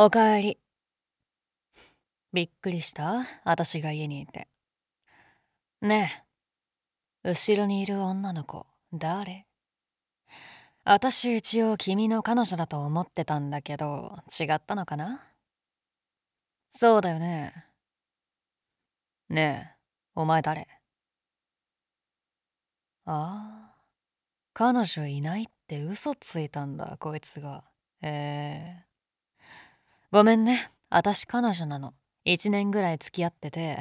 おかえりびっくりした私が家にいてねえ後ろにいる女の子誰私一応君の彼女だと思ってたんだけど違ったのかなそうだよねねえお前誰ああ彼女いないって嘘ついたんだこいつがええーごめんね私彼女なの1年ぐらい付き合ってて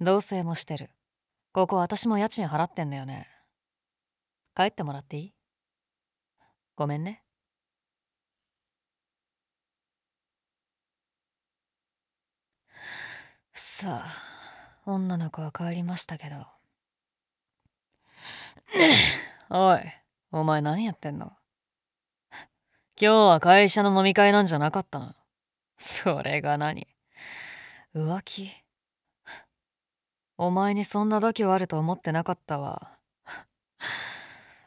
同棲もしてるここ私も家賃払ってんだよね帰ってもらっていいごめんねさあ女の子は帰りましたけど おいお前何やってんの 今日は会社の飲み会なんじゃなかったのそれが何浮気お前にそんな度胸あると思ってなかったわ。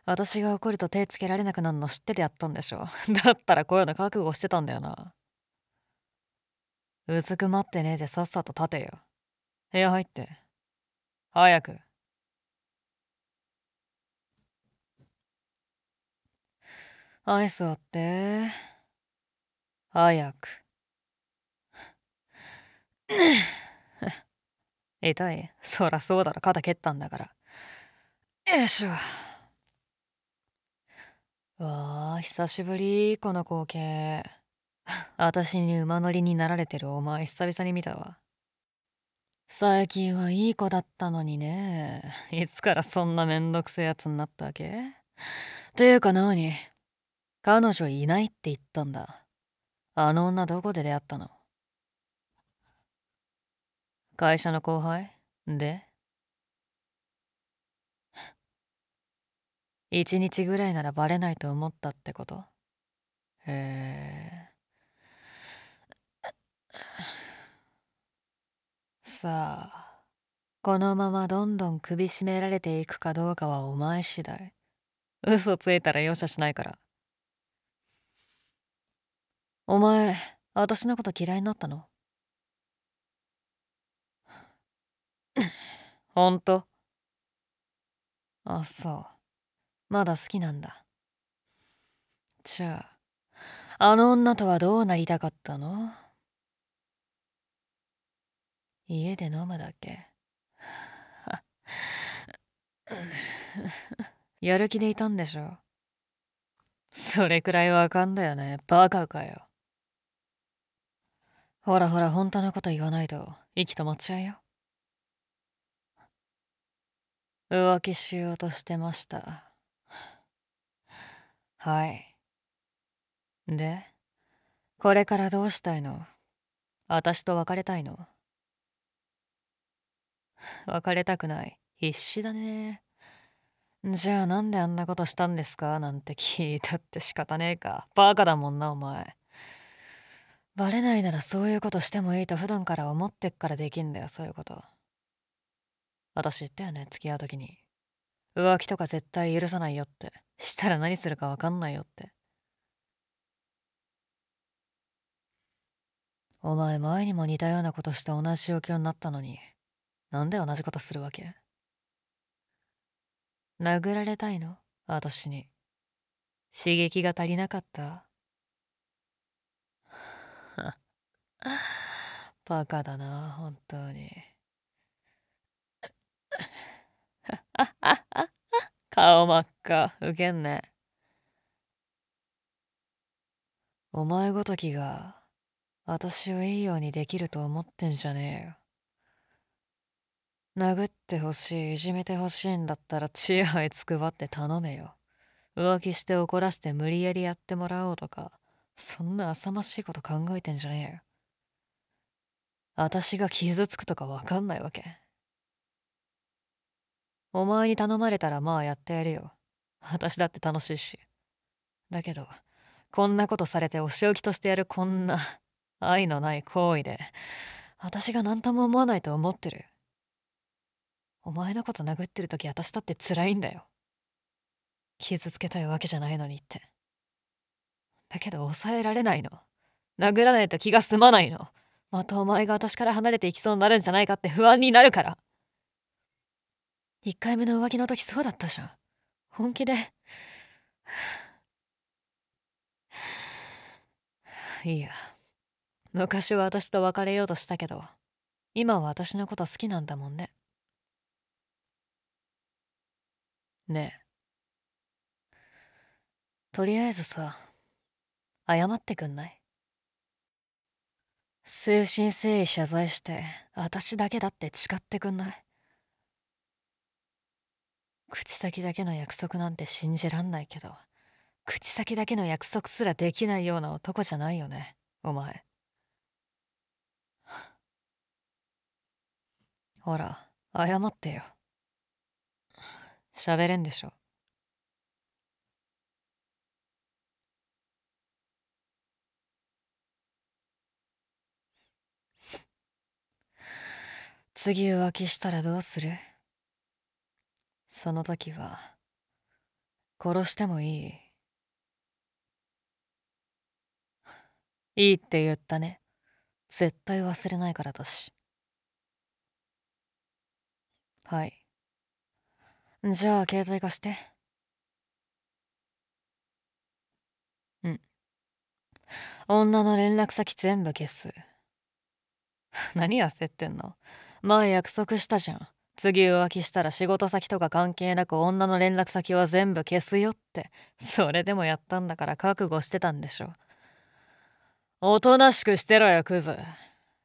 私が怒ると手つけられなくなるの知っててやったんでしょ。だったらこういうの覚悟してたんだよな。うずくまってねえでさっさと立てよ。部屋入って。早く。アイスあって。早く。痛いそらそうだろ肩蹴ったんだからよいしょわあ久しぶりこの光景 私に馬乗りになられてるお前久々に見たわ最近はいい子だったのにねいつからそんなめんどくせえやつになったわけていうかなに彼女いないって言ったんだあの女どこで出会ったの会社の後輩で一日ぐらいならバレないと思ったってことへえさあこのままどんどん首絞められていくかどうかはお前次第嘘ついたら容赦しないからお前私のこと嫌いになったのほんとあ、そう。まだ好きなんだ。じゃあ、あの女とはどうなりたかったの家で飲むだけ。やる気でいたんでしょそれくらいわかんだよね。バカかよ。ほらほら、本当のこと言わないと、息止まっちゃうよ。浮気しようとしてました。はい。で、これからどうしたいの私と別れたいの別れたくない。必死だね。じゃあなんであんなことしたんですかなんて聞いたって仕方ねえか。バカだもんな、お前。バレないならそういうことしてもいいと普段から思ってっからできんだよ、そういうこと。私言ったよね付き合う時に浮気とか絶対許さないよってしたら何するか分かんないよってお前前にも似たようなことして同じ状況になったのになんで同じことするわけ殴られたいの私に刺激が足りなかった バカだな本当に。顔真っ赤、ウケんね。お前ごときが、私をいいようにできると思ってんじゃねえよ。殴ってほしい、いじめてほしいんだったら、血合いつくばって頼めよ。浮気して怒らせて無理やりやってもらおうとか、そんな浅ましいこと考えてんじゃねえよ。私が傷つくとかわかんないわけ。お前に頼まれたらまあやってやるよ。私だって楽しいし。だけど、こんなことされてお仕置きとしてやるこんな愛のない行為で、私が何とも思わないと思ってる。お前のこと殴ってる時私だって辛いんだよ。傷つけたいわけじゃないのにって。だけど抑えられないの。殴らないと気が済まないの。またお前が私から離れていきそうになるんじゃないかって不安になるから。1回目の浮気の時そうだったじゃん本気でいいや昔は私と別れようとしたけど今は私のこと好きなんだもんねねえとりあえずさ謝ってくんない誠心誠意謝罪して私だけだって誓ってくんない口先だけの約束なんて信じらんないけど口先だけの約束すらできないような男じゃないよねお前 ほら謝ってよ喋れんでしょ次浮気したらどうするその時は殺してもいいいいって言ったね絶対忘れないからだしはいじゃあ携帯貸してうん女の連絡先全部消す何焦ってんの前約束したじゃん次浮気したら仕事先とか関係なく女の連絡先は全部消すよってそれでもやったんだから覚悟してたんでしょおとなしくしてろよクズ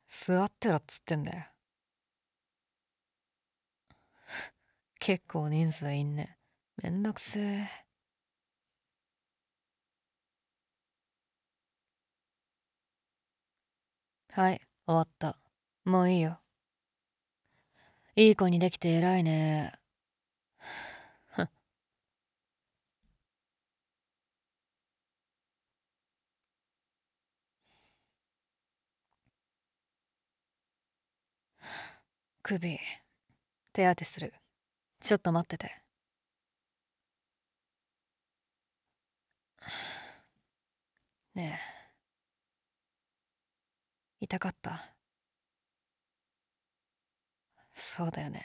座ってろっつってんだよ結構人数いんねめんどくせえはい終わったもういいよいい子にできて偉いね。首手当てするちょっと待っててねえ痛かったそうだよね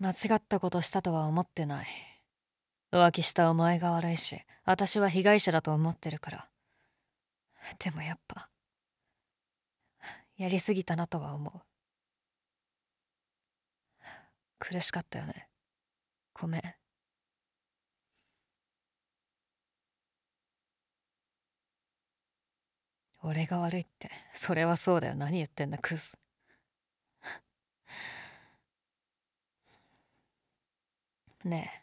間違ったことしたとは思ってない浮気したお前が悪いし私は被害者だと思ってるからでもやっぱやりすぎたなとは思う苦しかったよねごめん俺が悪いってそれはそうだよ何言ってんだクズ ねえ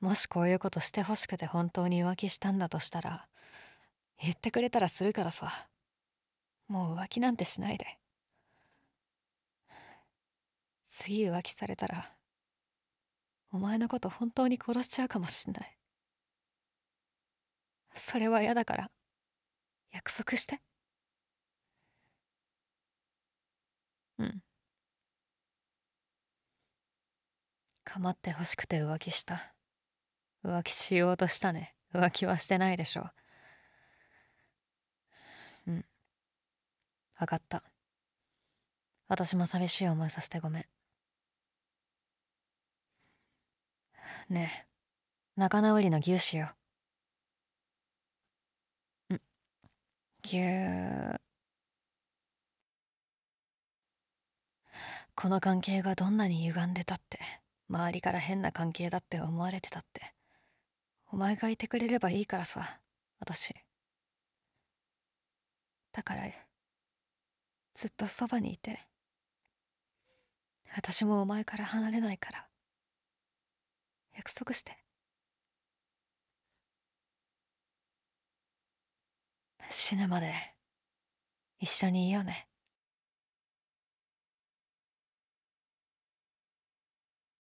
もしこういうことしてほしくて本当に浮気したんだとしたら言ってくれたらするからさもう浮気なんてしないで次浮気されたらお前のこと本当に殺しちゃうかもしんないそれは嫌だから約束してうん構ってほしくて浮気した浮気しようとしたね浮気はしてないでしょうん分かった私も寂しい思いさせてごめんねえ仲直りの牛しようぎゅうこの関係がどんなに歪んでたって周りから変な関係だって思われてたってお前がいてくれればいいからさ私だからずっとそばにいて私もお前から離れないから約束して。死ぬまで一緒にいようね